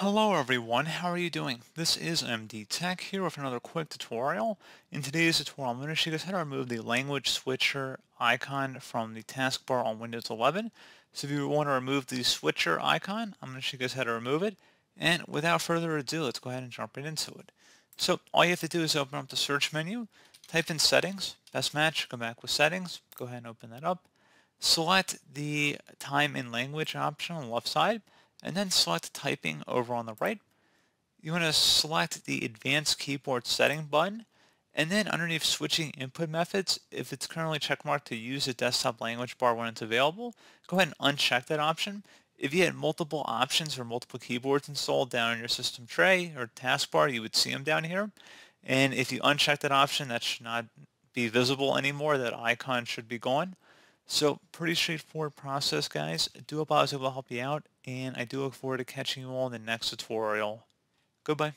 Hello everyone, how are you doing? This is MD Tech here with another quick tutorial. In today's tutorial, I'm going to show you guys how to remove the language switcher icon from the taskbar on Windows 11. So if you want to remove the switcher icon, I'm going to show you guys how to remove it. And without further ado, let's go ahead and jump right into it. So all you have to do is open up the search menu, type in settings, best match, go back with settings, go ahead and open that up. Select the time and language option on the left side and then select typing over on the right. You want to select the advanced keyboard setting button and then underneath switching input methods, if it's currently checkmarked to use the desktop language bar when it's available, go ahead and uncheck that option. If you had multiple options or multiple keyboards installed down in your system tray or taskbar, you would see them down here. And if you uncheck that option, that should not be visible anymore. That icon should be gone. So pretty straightforward process, guys. I do hope I was able to help you out, and I do look forward to catching you all in the next tutorial. Goodbye.